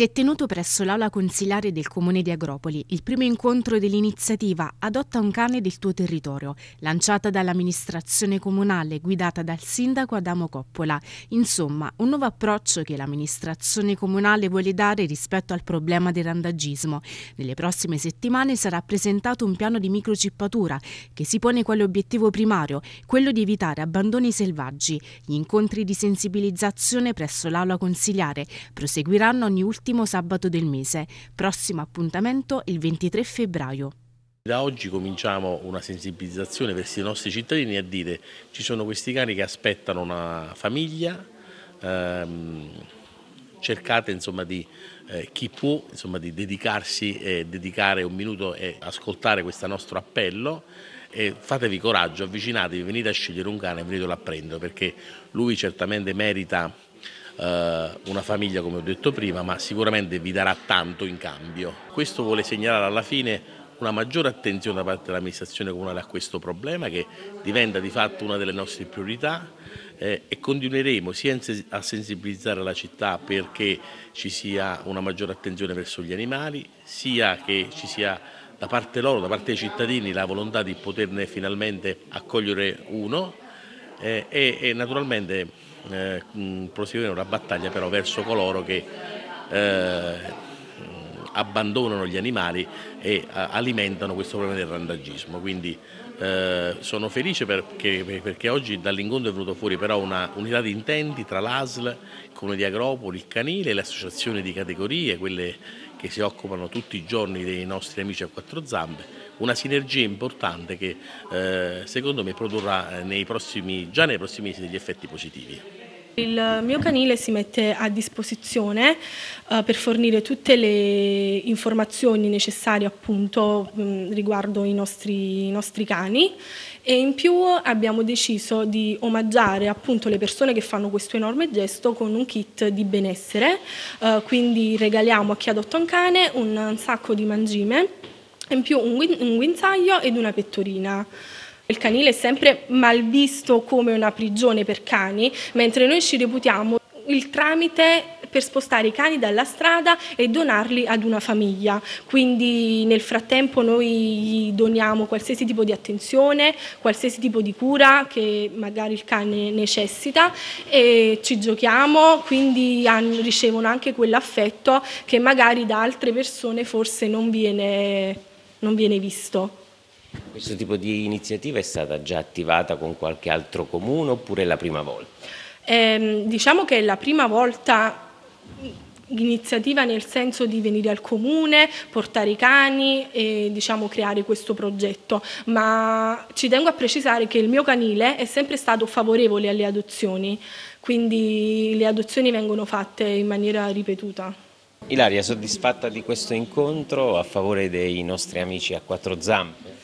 Si è tenuto presso l'aula consilare del comune di Agropoli il primo incontro dell'iniziativa Adotta un cane del tuo territorio, lanciata dall'amministrazione comunale guidata dal sindaco Adamo Coppola. Insomma, un nuovo approccio che l'amministrazione comunale vuole dare rispetto al problema del randagismo. Nelle prossime settimane sarà presentato un piano di microcippatura che si pone quale obiettivo primario, quello di evitare abbandoni selvaggi. Gli incontri di sensibilizzazione presso l'aula consigliare proseguiranno ogni ultimo l'ultimo sabato del mese. Prossimo appuntamento il 23 febbraio. Da oggi cominciamo una sensibilizzazione verso i nostri cittadini a dire ci sono questi cani che aspettano una famiglia, ehm, cercate insomma, di, eh, chi può insomma, di dedicarsi e dedicare un minuto e ascoltare questo nostro appello e fatevi coraggio, avvicinatevi, venite a scegliere un cane e venitelo a prendere perché lui certamente merita eh, una famiglia come ho detto prima, ma sicuramente vi darà tanto in cambio. Questo vuole segnalare alla fine una maggiore attenzione da parte dell'amministrazione comunale a questo problema che diventa di fatto una delle nostre priorità eh, e continueremo sia a sensibilizzare la città perché ci sia una maggiore attenzione verso gli animali, sia che ci sia da parte loro, da parte dei cittadini, la volontà di poterne finalmente accogliere uno eh, e, e, naturalmente eh, proseguire una battaglia però verso coloro che eh, abbandonano gli animali e alimentano questo problema del randagismo. Quindi eh, sono felice perché, perché oggi dall'incontro è venuto fuori però una unità di intenti tra l'ASL, il Comune di Agropoli, il Canile, le associazioni di categorie, quelle che si occupano tutti i giorni dei nostri amici a quattro zampe, una sinergia importante che eh, secondo me produrrà eh, nei prossimi, già nei prossimi mesi degli effetti positivi. Il mio canile si mette a disposizione eh, per fornire tutte le informazioni necessarie appunto mh, mm, riguardo i nostri, i nostri, cani e in più abbiamo deciso di omaggiare appunto le persone che fanno questo enorme gesto con un kit di benessere, eh, quindi regaliamo a chi adotta un cane un sacco di mangime in più un, guin- un guinzaglio ed una pettorina. Il canile è sempre mal visto come una prigione per cani, mentre noi ci reputiamo il tramite per spostare i cani dalla strada e donarli ad una famiglia. Quindi nel frattempo noi gli doniamo qualsiasi tipo di attenzione, qualsiasi tipo di cura che magari il cane necessita e ci giochiamo, quindi ricevono anche quell'affetto che magari da altre persone forse non viene non viene visto. Questo tipo di iniziativa è stata già attivata con qualche altro comune oppure è la prima volta? Eh, diciamo che è la prima volta iniziativa nel senso di venire al comune, portare i cani e diciamo, creare questo progetto, ma ci tengo a precisare che il mio canile è sempre stato favorevole alle adozioni, quindi le adozioni vengono fatte in maniera ripetuta. Ilaria, soddisfatta di questo incontro a favore dei nostri amici a quattro zampe?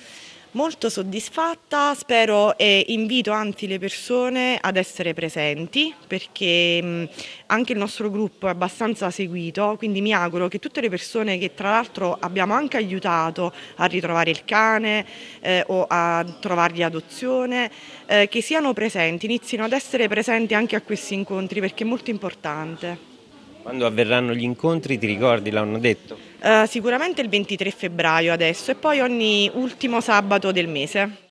Molto soddisfatta, spero e invito anzi le persone ad essere presenti perché mm, anche il nostro gruppo è abbastanza seguito, quindi mi auguro che tutte le persone che tra l'altro abbiamo anche aiutato a ritrovare il cane eh, o a trovargli adozione, eh, che siano presenti, inizino ad essere presenti anche a questi incontri perché è molto importante. Quando avverranno gli incontri, ti ricordi, l'hanno detto? Uh, sicuramente il 23 febbraio adesso e poi ogni ultimo sabato del mese.